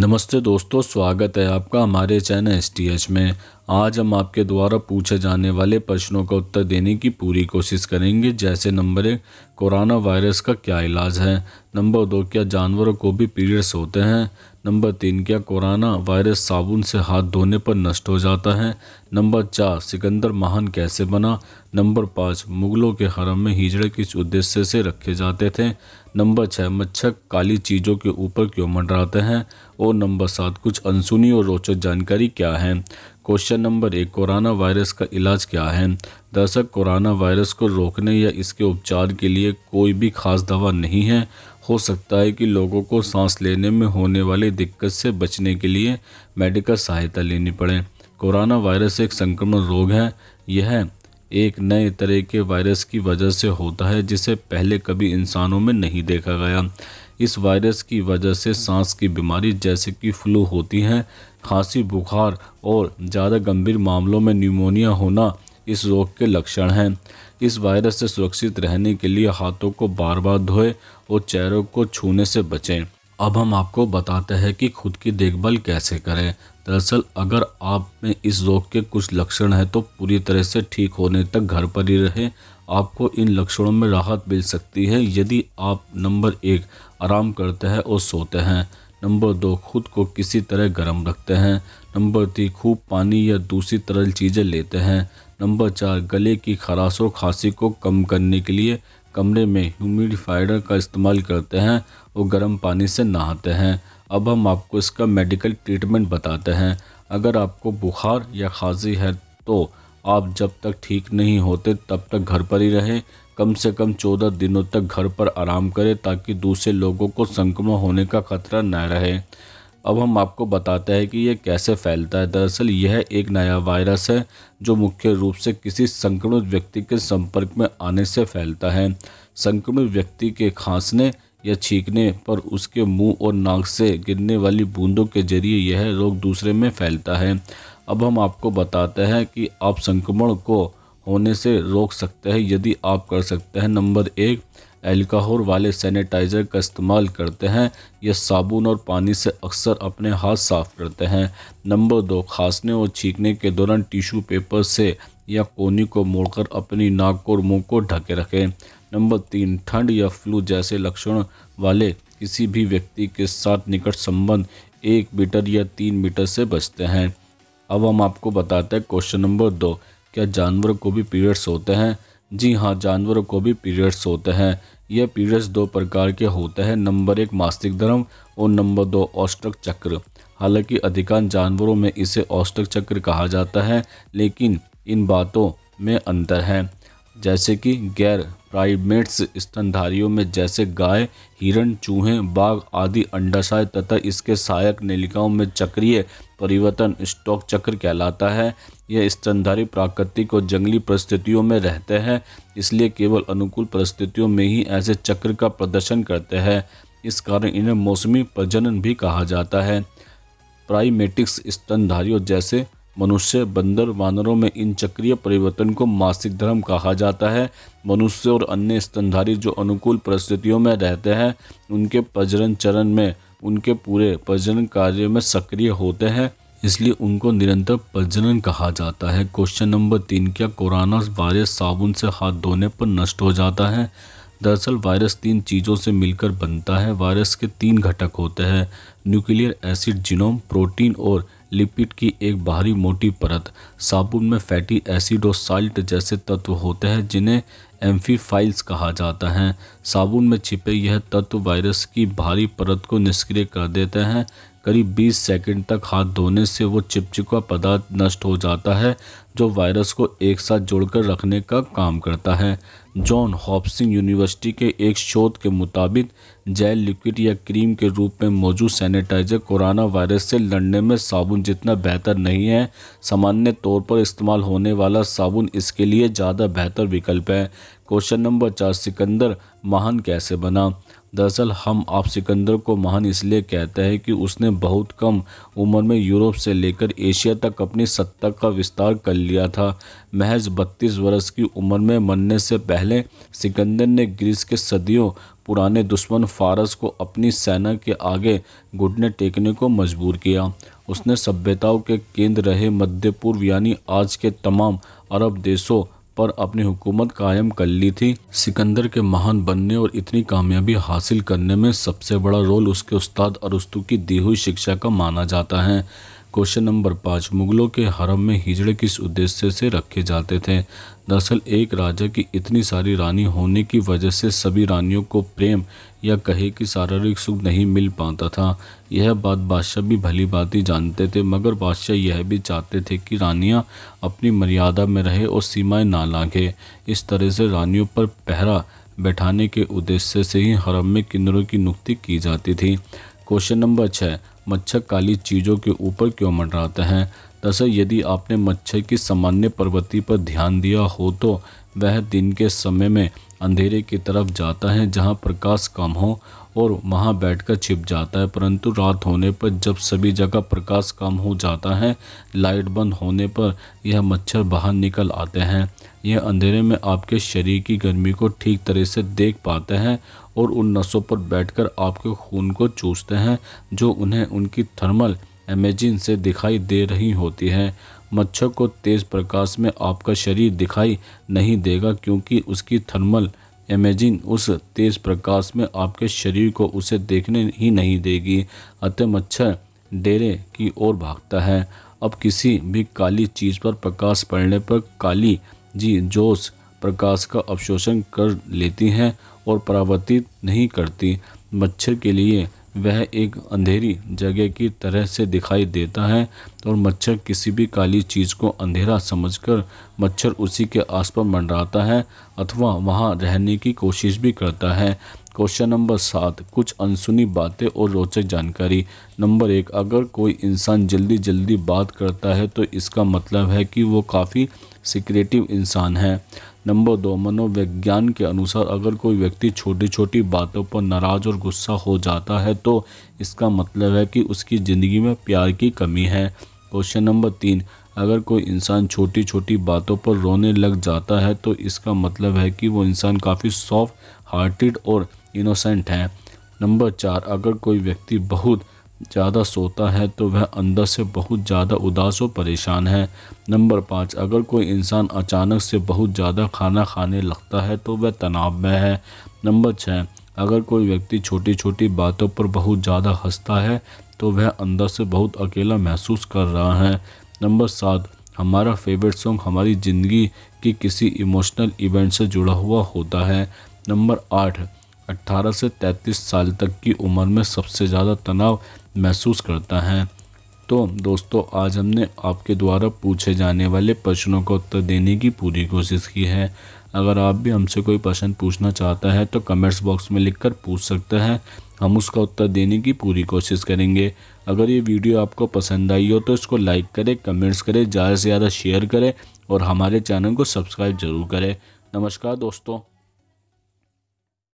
नमस्ते दोस्तों स्वागत है आपका हमारे चैनल एस टी एच में आज हम आपके द्वारा पूछे जाने वाले प्रश्नों का उत्तर देने की पूरी कोशिश करेंगे जैसे नंबर एक कोरोना वायरस का क्या इलाज है नंबर दो क्या जानवरों को भी पीरियड्स होते हैं नंबर तीन क्या कोरोना वायरस साबुन से हाथ धोने पर नष्ट हो जाता है नंबर चार सिकंदर महान कैसे बना नंबर पाँच मुगलों के हरम में हिजड़े किस उद्देश्य से रखे जाते थे नंबर छः मच्छर काली चीज़ों के ऊपर क्यों मंडराते हैं और नंबर सात कुछ अनसुनी और रोचक जानकारी क्या है क्वेश्चन नंबर एक कोरोना वायरस का इलाज क्या है दरअसल कोरोना वायरस को रोकने या इसके उपचार के लिए कोई भी खास दवा नहीं है हो सकता है कि लोगों को सांस लेने में होने वाली दिक्कत से बचने के लिए मेडिकल सहायता लेनी पड़े कोरोना वायरस एक संक्रमण रोग है यह एक नए तरह के वायरस की वजह से होता है जिसे पहले कभी इंसानों में नहीं देखा गया इस वायरस की वजह से सांस की बीमारी जैसे कि फ्लू होती है खांसी बुखार और ज़्यादा गंभीर मामलों में न्यूमोनिया होना इस रोग के लक्षण हैं इस वायरस से सुरक्षित रहने के लिए हाथों को बार बार धोए और चेहरों को छूने से बचें अब हम आपको बताते हैं कि खुद की देखभाल कैसे करें दरअसल अगर आप में इस रोग के कुछ लक्षण हैं तो पूरी तरह से ठीक होने तक घर पर ही रहें आपको इन लक्षणों में राहत मिल सकती है यदि आप नंबर एक आराम करते हैं और सोते हैं नंबर दो खुद को किसी तरह गर्म रखते हैं नंबर तीन खूब पानी या दूसरी तरल चीज़ें लेते हैं नंबर चार गले की खराश और खांसी को कम करने के लिए कमरे में ह्यूमिडिफायर का इस्तेमाल करते हैं और गर्म पानी से नहाते हैं अब हम आपको इसका मेडिकल ट्रीटमेंट बताते हैं अगर आपको बुखार या खांसी है तो आप जब तक ठीक नहीं होते तब तक घर पर ही रहें कम से कम चौदह दिनों तक घर पर आराम करें ताकि दूसरे लोगों को संक्रमण होने का खतरा न रहे अब हम आपको बताते हैं कि यह कैसे फैलता है दरअसल यह एक नया वायरस है जो मुख्य रूप से किसी संक्रमित व्यक्ति के संपर्क में आने से फैलता है संक्रमित व्यक्ति के खांसने या छींकने पर उसके मुंह और नाक से गिरने वाली बूंदों के जरिए यह रोग दूसरे में फैलता है अब हम आपको बताते हैं कि आप संक्रमण को होने से रोक सकते हैं यदि आप कर सकते हैं नंबर एक एल्कोहल वाले सैनिटाइज़र का इस्तेमाल करते हैं या साबुन और पानी से अक्सर अपने हाथ साफ करते हैं नंबर दो खांसने और छींकने के दौरान टिश्यू पेपर से या कोनी को मोड़कर अपनी नाक और मुंह को ढके रखें नंबर तीन ठंड या फ्लू जैसे लक्षण वाले किसी भी व्यक्ति के साथ निकट संबंध एक मीटर या तीन मीटर से बचते हैं अब हम आपको बताते हैं क्वेश्चन नंबर दो क्या जानवर को भी पीरियड्स होते हैं जी हाँ जानवरों को भी पीरियड्स होते हैं यह पीरियड्स दो प्रकार के होते हैं नंबर एक मासिक धर्म और नंबर दो औष्टक चक्र हालांकि अधिकांश जानवरों में इसे औष्टक चक्र कहा जाता है लेकिन इन बातों में अंतर है जैसे कि गैर प्राइमेट्स स्तनधारियों में जैसे गाय हिरण चूहे बाघ आदि अंडाशय तथा इसके सहायक नलिकाओं में चक्रीय परिवर्तन स्टॉक चक्र कहलाता है यह स्तनधारी प्राकृतिक और जंगली परिस्थितियों में रहते हैं इसलिए केवल अनुकूल परिस्थितियों में ही ऐसे चक्र का प्रदर्शन करते हैं इस कारण इन्हें मौसमी प्रजनन भी कहा जाता है प्राइमेटिक्स स्तनधारियों जैसे मनुष्य बंदर वानरों में इन चक्रीय परिवर्तन को मासिक धर्म कहा जाता है मनुष्य और अन्य स्तनधारी जो अनुकूल परिस्थितियों में रहते हैं उनके प्रजनन चरण में उनके पूरे प्रजनन कार्य में सक्रिय होते हैं इसलिए उनको निरंतर प्रजनन कहा जाता है क्वेश्चन नंबर तीन क्या कोरोना वायरस साबुन से हाथ धोने पर नष्ट हो जाता है दरअसल वायरस तीन चीज़ों से मिलकर बनता है वायरस के तीन घटक होते हैं न्यूक्लियर एसिड जिनोम प्रोटीन और लिपिड की एक बाहरी मोटी परत साबुन में फैटी एसिड और साल्ट जैसे तत्व होते हैं जिन्हें एम्फीफाइल्स कहा जाता है साबुन में छिपे यह तत्व वायरस की भारी परत को निष्क्रिय कर देते हैं करीब 20 सेकंड तक हाथ धोने से वो चिपचिपा पदार्थ नष्ट हो जाता है जो वायरस को एक साथ जोड़कर रखने का काम करता है जॉन हॉपसिंग यूनिवर्सिटी के एक शोध के मुताबिक जेल लिक्विड या क्रीम के रूप में मौजूद सैनिटाइजर कोरोना वायरस से लड़ने में साबुन जितना बेहतर नहीं है सामान्य तौर पर इस्तेमाल होने वाला साबुन इसके लिए ज़्यादा बेहतर विकल्प है क्वेश्चन नंबर चार सिकंदर महान कैसे बना दरअसल हम आप सिकंदर को महान इसलिए कहते हैं कि उसने बहुत कम उम्र में यूरोप से लेकर एशिया तक अपनी सत्ता का विस्तार कर लिया था महज 32 वर्ष की उम्र में मरने से पहले सिकंदर ने ग्रीस के सदियों पुराने दुश्मन फारस को अपनी सेना के आगे घुटने टेकने को मजबूर किया उसने सभ्यताओं के केंद्र रहे मध्य पूर्व यानी आज के तमाम अरब देशों पर अपनी हुकूमत कायम कर ली थी सिकंदर के महान बनने और इतनी कामयाबी हासिल करने में सबसे बड़ा रोल उसके उस्ताद अरुस्तु की दी हुई शिक्षा का माना जाता है क्वेश्चन नंबर पाँच मुगलों के हरम में हिजड़े किस उद्देश्य से रखे जाते थे दरअसल एक राजा की इतनी सारी रानी होने की वजह से सभी रानियों को प्रेम या कहे कि शारीरिक सुख नहीं मिल पाता था यह बात बादशाह भी भली बात ही जानते थे मगर बादशाह यह भी चाहते थे कि रानियां अपनी मर्यादा में रहे और सीमाएं ना लागे इस तरह से रानियों पर पहरा बैठाने के उद्देश्य से ही हरम में किन्नरों की नुक्ति की जाती थी क्वेश्चन नंबर छः मच्छर काली चीज़ों के ऊपर क्यों मंडराता है दरअसल यदि आपने मच्छर की सामान्य प्रवृत्ति पर ध्यान दिया हो तो वह दिन के समय में अंधेरे की तरफ जाता है जहाँ प्रकाश कम हो और वहाँ बैठकर छिप जाता है परंतु रात होने पर जब सभी जगह प्रकाश कम हो जाता है लाइट बंद होने पर यह मच्छर बाहर निकल आते हैं यह अंधेरे में आपके शरीर की गर्मी को ठीक तरह से देख पाते हैं और उन नसों पर बैठकर आपके खून को चूसते हैं जो उन्हें उनकी थर्मल इमेजिन से दिखाई दे रही होती है मच्छर को तेज़ प्रकाश में आपका शरीर दिखाई नहीं देगा क्योंकि उसकी थर्मल इमेजिंग उस तेज़ प्रकाश में आपके शरीर को उसे देखने ही नहीं देगी अतः मच्छर डेरे की ओर भागता है अब किसी भी काली चीज़ पर प्रकाश पड़ने पर काली जी जोश प्रकाश का अवशोषण कर लेती हैं और परावर्तित नहीं करती मच्छर के लिए वह एक अंधेरी जगह की तरह से दिखाई देता है और मच्छर किसी भी काली चीज़ को अंधेरा समझकर मच्छर उसी के आसपास मंडराता है अथवा वहाँ रहने की कोशिश भी करता है क्वेश्चन नंबर सात कुछ अनसुनी बातें और रोचक जानकारी नंबर एक अगर कोई इंसान जल्दी जल्दी बात करता है तो इसका मतलब है कि वो काफ़ी सिक्रेटिव इंसान है नंबर दो मनोविज्ञान के अनुसार अगर कोई व्यक्ति छोटी छोटी बातों पर नाराज और गुस्सा हो जाता है तो इसका मतलब है कि उसकी ज़िंदगी में प्यार की कमी है क्वेश्चन नंबर तीन अगर कोई इंसान छोटी छोटी बातों पर रोने लग जाता है तो इसका मतलब है कि वो इंसान काफ़ी सॉफ्ट हार्टेड और इनोसेंट है नंबर चार अगर कोई व्यक्ति बहुत ज़्यादा सोता है तो वह अंदर से बहुत ज़्यादा उदास और परेशान है नंबर पाँच अगर कोई इंसान अचानक से बहुत ज़्यादा खाना खाने लगता है तो वह तनाव में है नंबर छः अगर कोई व्यक्ति छोटी छोटी बातों पर बहुत ज़्यादा हंसता है तो वह अंदर से बहुत अकेला महसूस कर रहा है नंबर सात हमारा फेवरेट सॉन्ग हमारी ज़िंदगी की किसी इमोशनल इवेंट से जुड़ा हुआ होता है नंबर आठ अट्ठारह से तैंतीस साल तक की उम्र में सबसे ज़्यादा तनाव महसूस करता है तो दोस्तों आज हमने आपके द्वारा पूछे जाने वाले प्रश्नों का उत्तर देने की पूरी कोशिश की है अगर आप भी हमसे कोई प्रश्न पूछना चाहता है तो कमेंट्स बॉक्स में लिखकर पूछ सकता है हम उसका उत्तर देने की पूरी कोशिश करेंगे अगर ये वीडियो आपको पसंद आई हो तो इसको लाइक करें कमेंट्स करें ज़्यादा से ज़्यादा शेयर करें और हमारे चैनल को सब्सक्राइब ज़रूर करें नमस्कार दोस्तों